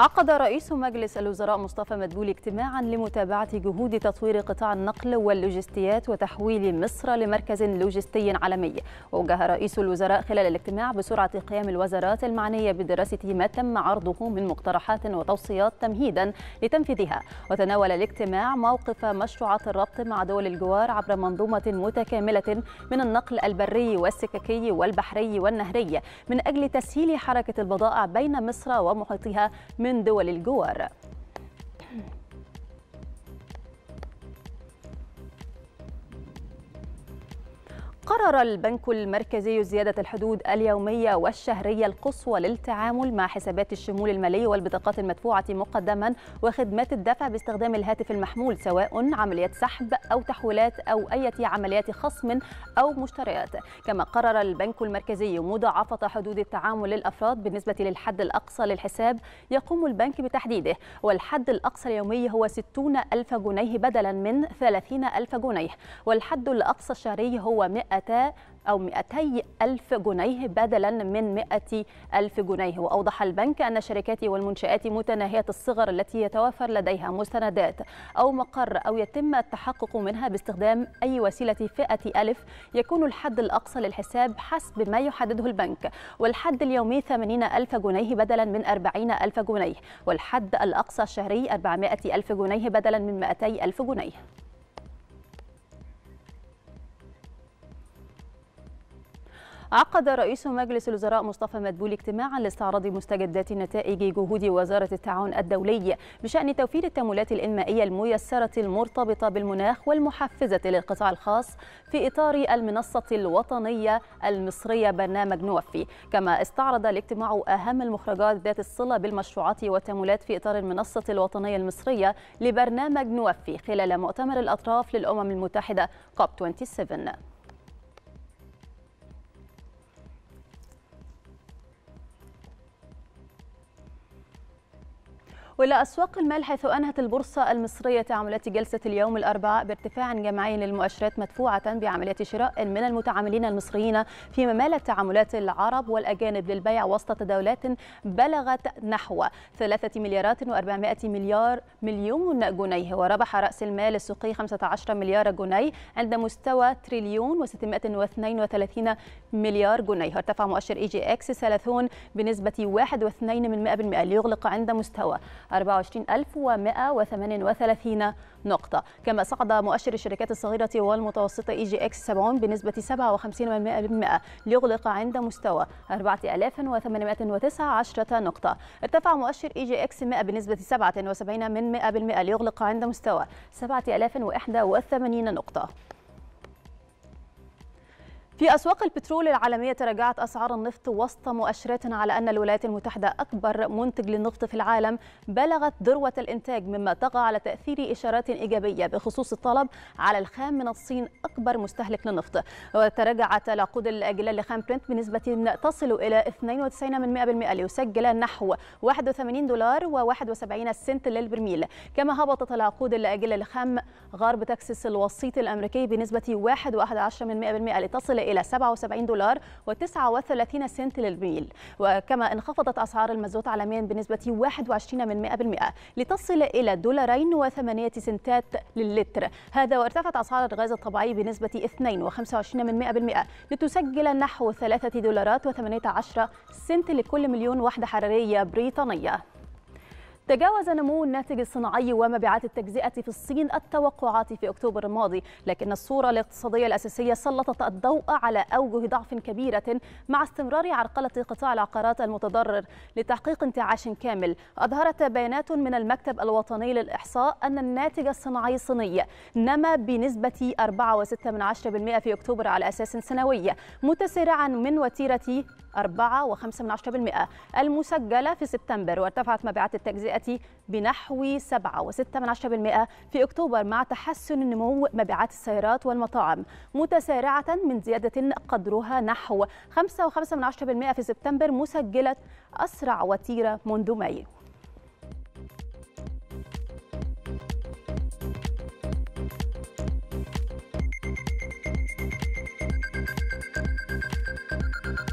عقد رئيس مجلس الوزراء مصطفى مدبول اجتماعا لمتابعة جهود تطوير قطاع النقل واللوجستيات وتحويل مصر لمركز لوجستي عالمي ووجه رئيس الوزراء خلال الاجتماع بسرعة قيام الوزارات المعنية بدراسة ما تم عرضه من مقترحات وتوصيات تمهيدا لتنفيذها وتناول الاجتماع موقف مشروعات الربط مع دول الجوار عبر منظومة متكاملة من النقل البري والسككي والبحري والنهري من أجل تسهيل حركة البضائع بين مصر ومحيطها من من دول الجوار قرر البنك المركزي زيادة الحدود اليومية والشهرية القصوى للتعامل مع حسابات الشمول المالي والبطاقات المدفوعة مقدما وخدمات الدفع باستخدام الهاتف المحمول سواء عمليات سحب أو تحويلات أو أي عمليات خصم أو مشتريات كما قرر البنك المركزي مضاعفة حدود التعامل للأفراد بالنسبة للحد الأقصى للحساب يقوم البنك بتحديده والحد الأقصى اليومي هو 60 ألف جنيه بدلا من 30 ألف جنيه والحد الأقصى الشهري هو 100 200 أو 200 ألف جنيه بدلا من 100 ألف جنيه وأوضح البنك أن الشركات والمنشآت متناهية الصغر التي يتوافر لديها مستندات أو مقر أو يتم التحقق منها باستخدام أي وسيلة فئة ألف يكون الحد الأقصى للحساب حسب ما يحدده البنك والحد اليومي 80 ألف جنيه بدلا من 40 ألف جنيه والحد الأقصى الشهري 400 ألف جنيه بدلا من 200 ألف جنيه عقد رئيس مجلس الوزراء مصطفى مدبولي اجتماعا لاستعراض مستجدات نتائج جهود وزارة التعاون الدولي بشأن توفير التمويلات الإنمائية الميسرة المرتبطة بالمناخ والمحفزة للقطاع الخاص في إطار المنصة الوطنية المصرية برنامج نوفي كما استعرض الاجتماع أهم المخرجات ذات الصلة بالمشروعات والتمويلات في إطار المنصة الوطنية المصرية لبرنامج نوفي خلال مؤتمر الأطراف للأمم المتحدة المتحدة 27 والى اسواق المال حيث انهت البورصه المصريه تعاملات جلسه اليوم الاربعاء بارتفاع جماعي للمؤشرات مدفوعه بعمليه شراء من المتعاملين المصريين فيما مالت تعاملات العرب والاجانب للبيع وسط تداولات بلغت نحو 3 مليارات و400 مليار مليون جنيه وربح راس المال السوقي 15 مليار جنيه عند مستوى تريليون و632 مليار جنيه ارتفع مؤشر اي جي اكس 30 بنسبه 1.2% ليغلق عند مستوى 24138 نقطة كما صعد مؤشر الشركات الصغيرة والمتوسطة إي جي إكس 70 بنسبة 57% ليغلق عند مستوى 4819 نقطة ارتفع مؤشر إي جي إكس 100 بنسبة 77% ليغلق عند مستوى 7081 نقطة في أسواق البترول العالمية تراجعت أسعار النفط وسط مؤشرات على أن الولايات المتحدة أكبر منتج للنفط في العالم بلغت ذروة الإنتاج مما طغى على تأثير إشارات إيجابية بخصوص الطلب على الخام من الصين أكبر مستهلك للنفط وتراجعت العقود الأجلة لخام برنت بنسبة تصل إلى 92 ليسجل نحو 81 دولار و71 سنت للبرميل كما هبطت العقود الأجلة لخام غرب تكساس الوسيط الأمريكي بنسبة 1.11 لتصل إلى لتصل إلى 77 دولار و39 سنت للميل وكما انخفضت أسعار المازوت عالميا بنسبة 21 من 100% لتصل إلى دولارين و8 سنتات للتر هذا وارتفعت أسعار الغاز الطبيعي بنسبة 2.25 من 100% لتسجل نحو 3 دولارات و18 سنت لكل مليون وحدة حرارية بريطانية تجاوز نمو الناتج الصناعي ومبيعات التجزئة في الصين التوقعات في أكتوبر الماضي لكن الصورة الاقتصادية الأساسية سلطت الضوء على أوجه ضعف كبيرة مع استمرار عرقلة قطاع العقارات المتضرر لتحقيق انتعاش كامل أظهرت بيانات من المكتب الوطني للإحصاء أن الناتج الصناعي الصيني نما بنسبة 4.6% في أكتوبر على أساس سنوي متسارعا من وتيرة 4.5% المسجلة في سبتمبر وارتفعت مبيعات التجزئة سيأتي بنحو 7.6% في أكتوبر مع تحسن نمو مبيعات السيارات والمطاعم متسارعة من زيادة قدرها نحو 5.5% في سبتمبر مسجلة أسرع وتيرة منذ مايو